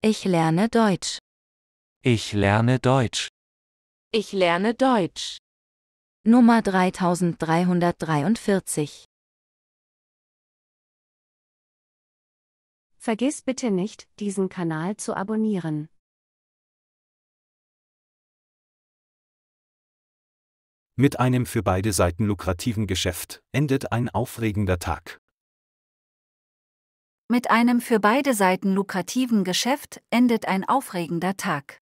Ich lerne Deutsch. Ich lerne Deutsch. Ich lerne Deutsch. Nummer 3343. Vergiss bitte nicht, diesen Kanal zu abonnieren. Mit einem für beide Seiten lukrativen Geschäft endet ein aufregender Tag. Mit einem für beide Seiten lukrativen Geschäft endet ein aufregender Tag.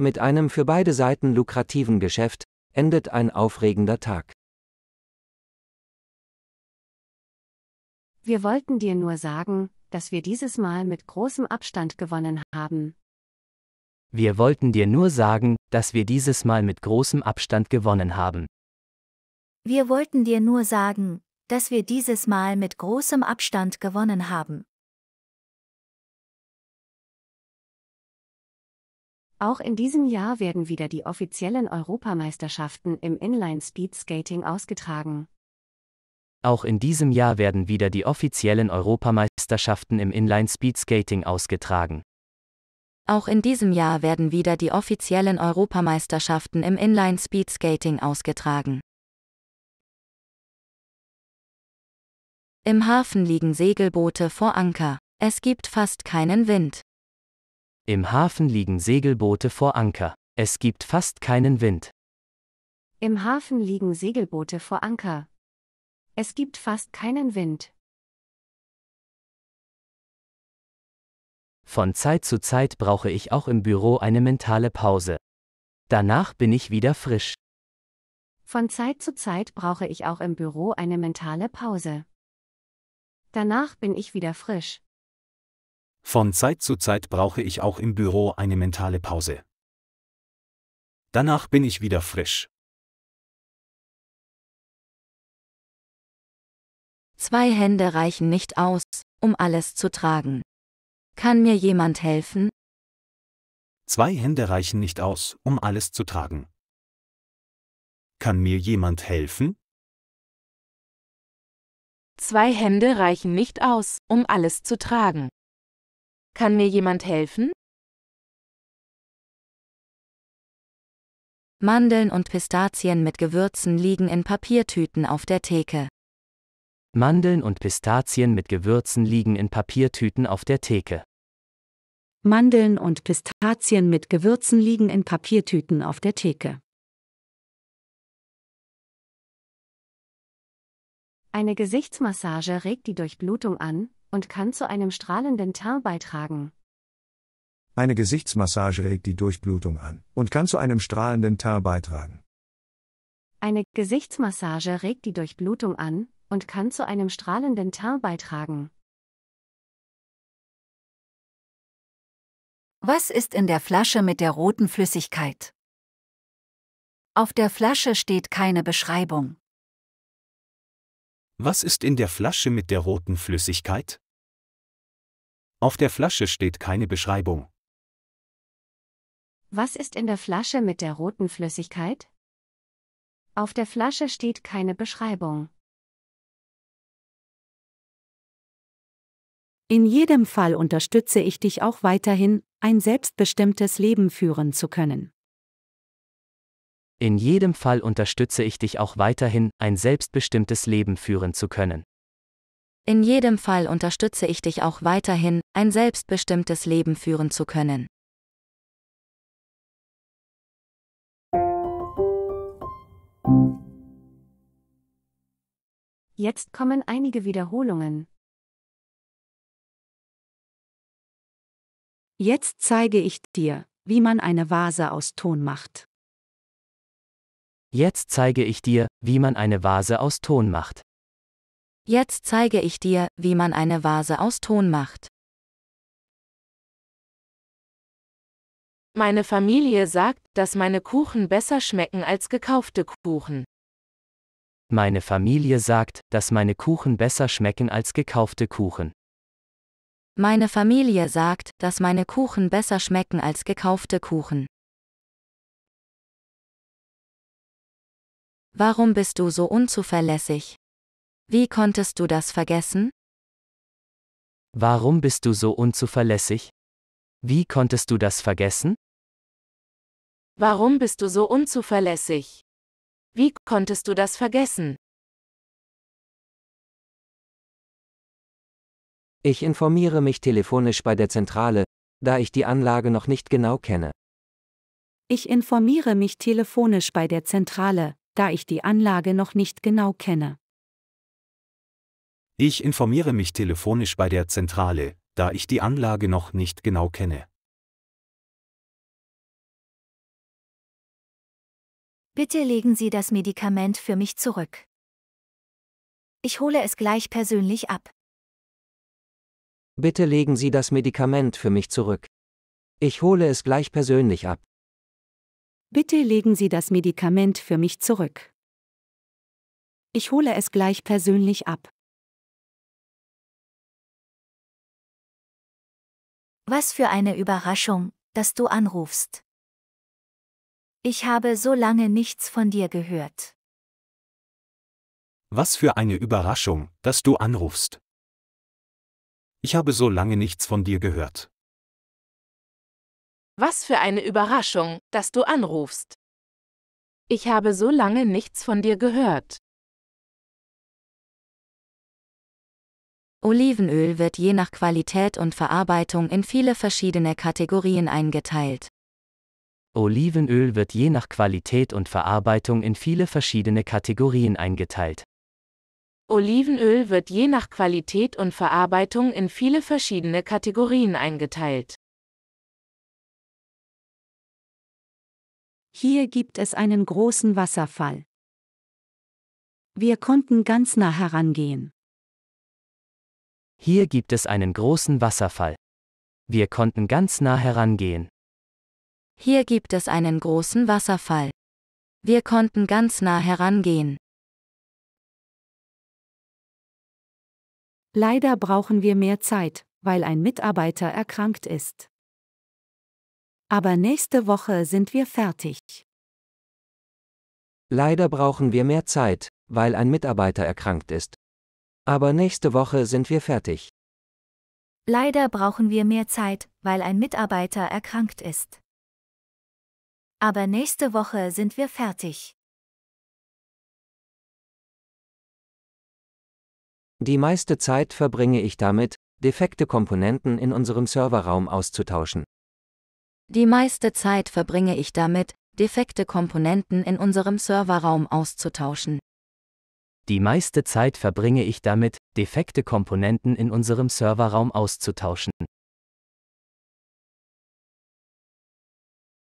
Mit einem für beide Seiten lukrativen Geschäft endet ein aufregender Tag. Wir wollten dir nur sagen, dass wir dieses Mal mit großem Abstand gewonnen haben. Wir wollten dir nur sagen, dass wir dieses Mal mit großem Abstand gewonnen haben. Wir wollten dir nur sagen, dass wir dieses Mal mit großem Abstand gewonnen haben. Auch in diesem Jahr werden wieder die offiziellen Europameisterschaften im Inline Speed Skating ausgetragen. Auch in diesem Jahr werden wieder die offiziellen Europameisterschaften im Inline Speed ausgetragen. Auch in diesem Jahr werden wieder die offiziellen Europameisterschaften im Inline Speed ausgetragen. Im Hafen liegen Segelboote vor Anker. Es gibt fast keinen Wind. Im Hafen liegen Segelboote vor Anker. Es gibt fast keinen Wind. Im Hafen liegen Segelboote vor Anker. Es gibt fast keinen Wind. Von Zeit zu Zeit brauche ich auch im Büro eine mentale Pause. Danach bin ich wieder frisch. Von Zeit zu Zeit brauche ich auch im Büro eine mentale Pause. Danach bin ich wieder frisch. Von Zeit zu Zeit brauche ich auch im Büro eine mentale Pause. Danach bin ich wieder frisch. Zwei Hände reichen nicht aus, um alles zu tragen. Kann mir jemand helfen? Zwei Hände reichen nicht aus, um alles zu tragen. Kann mir jemand helfen? Zwei Hände reichen nicht aus, um alles zu tragen. Kann mir jemand helfen? Mandeln und Pistazien mit Gewürzen liegen in Papiertüten auf der Theke. Mandeln und Pistazien mit Gewürzen liegen in Papiertüten auf der Theke. Mandeln und Pistazien mit Gewürzen liegen in Papiertüten auf der Theke. Eine Gesichtsmassage regt die Durchblutung an und kann zu einem strahlenden Teint beitragen. Eine Gesichtsmassage regt die Durchblutung an und kann zu einem strahlenden Teint beitragen. Eine Gesichtsmassage regt die Durchblutung an und kann zu einem strahlenden Teint beitragen. Was ist in der Flasche mit der roten Flüssigkeit? Auf der Flasche steht keine Beschreibung. Was ist in der Flasche mit der roten Flüssigkeit? Auf der Flasche steht keine Beschreibung. Was ist in der Flasche mit der roten Flüssigkeit? Auf der Flasche steht keine Beschreibung. In jedem Fall unterstütze ich dich auch weiterhin, ein selbstbestimmtes Leben führen zu können. In jedem Fall unterstütze ich dich auch weiterhin, ein selbstbestimmtes Leben führen zu können. In jedem Fall unterstütze ich dich auch weiterhin, ein selbstbestimmtes Leben führen zu können. Jetzt kommen einige Wiederholungen. Jetzt zeige ich dir, wie man eine Vase aus Ton macht. Jetzt zeige ich dir, wie man eine Vase aus Ton macht. Jetzt zeige ich dir, wie man eine Vase aus Ton macht. Meine Familie sagt, dass meine Kuchen besser schmecken als gekaufte Kuchen. Meine Familie sagt, dass meine Kuchen besser schmecken als gekaufte Kuchen. Meine Familie sagt, dass meine Kuchen besser schmecken als gekaufte Kuchen. Warum bist du so unzuverlässig? Wie konntest du das vergessen? Warum bist du so unzuverlässig? Wie konntest du das vergessen? Warum bist du so unzuverlässig? Wie konntest du das vergessen? Ich informiere mich telefonisch bei der Zentrale, da ich die Anlage noch nicht genau kenne. Ich informiere mich telefonisch bei der Zentrale, da ich die Anlage noch nicht genau kenne. Ich informiere mich telefonisch bei der Zentrale, da ich die Anlage noch nicht genau kenne. Bitte legen Sie das Medikament für mich zurück. Ich hole es gleich persönlich ab. Bitte legen Sie das Medikament für mich zurück. Ich hole es gleich persönlich ab. Bitte legen Sie das Medikament für mich zurück. Ich hole es gleich persönlich ab. Was für eine Überraschung, dass du anrufst. Ich habe so lange nichts von dir gehört. Was für eine Überraschung, dass du anrufst. Ich habe so lange nichts von dir gehört. Was für eine Überraschung, dass du anrufst. Ich habe so lange nichts von dir gehört. Olivenöl wird je nach Qualität und Verarbeitung in viele verschiedene Kategorien eingeteilt. Olivenöl wird je nach Qualität und Verarbeitung in viele verschiedene Kategorien eingeteilt. Olivenöl wird je nach Qualität und Verarbeitung in viele verschiedene Kategorien eingeteilt. Hier gibt es einen großen Wasserfall. Wir konnten ganz nah herangehen. Hier gibt es einen großen Wasserfall. Wir konnten ganz nah herangehen. Hier gibt es einen großen Wasserfall. Wir konnten ganz nah herangehen. Leider brauchen wir mehr Zeit, weil ein Mitarbeiter erkrankt ist. Aber nächste Woche sind wir fertig. Leider brauchen wir mehr Zeit, weil ein Mitarbeiter erkrankt ist. Aber nächste Woche sind wir fertig. Leider brauchen wir mehr Zeit, weil ein Mitarbeiter erkrankt ist. Aber nächste Woche sind wir fertig. Die meiste Zeit verbringe ich damit, defekte Komponenten in unserem Serverraum auszutauschen. Die meiste Zeit verbringe ich damit, defekte Komponenten in unserem Serverraum auszutauschen. Die meiste Zeit verbringe ich damit, defekte Komponenten in unserem Serverraum auszutauschen.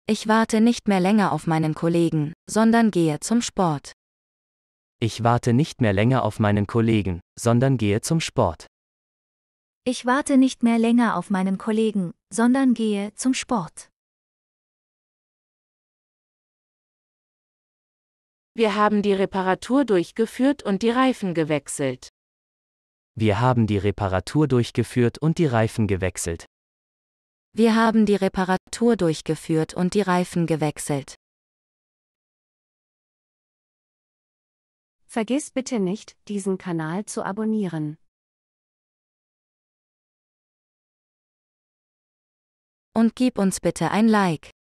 Ich warte nicht mehr länger auf meinen Kollegen, sondern gehe zum Sport. Ich warte nicht mehr länger auf meinen Kollegen, sondern gehe zum Sport. Ich warte nicht mehr länger auf meinen Kollegen, sondern gehe zum Sport. Wir haben die Reparatur durchgeführt und die Reifen gewechselt. Wir haben die Reparatur durchgeführt und die Reifen gewechselt. Wir haben die Reparatur durchgeführt und die Reifen gewechselt. Vergiss bitte nicht, diesen Kanal zu abonnieren. Und gib uns bitte ein Like.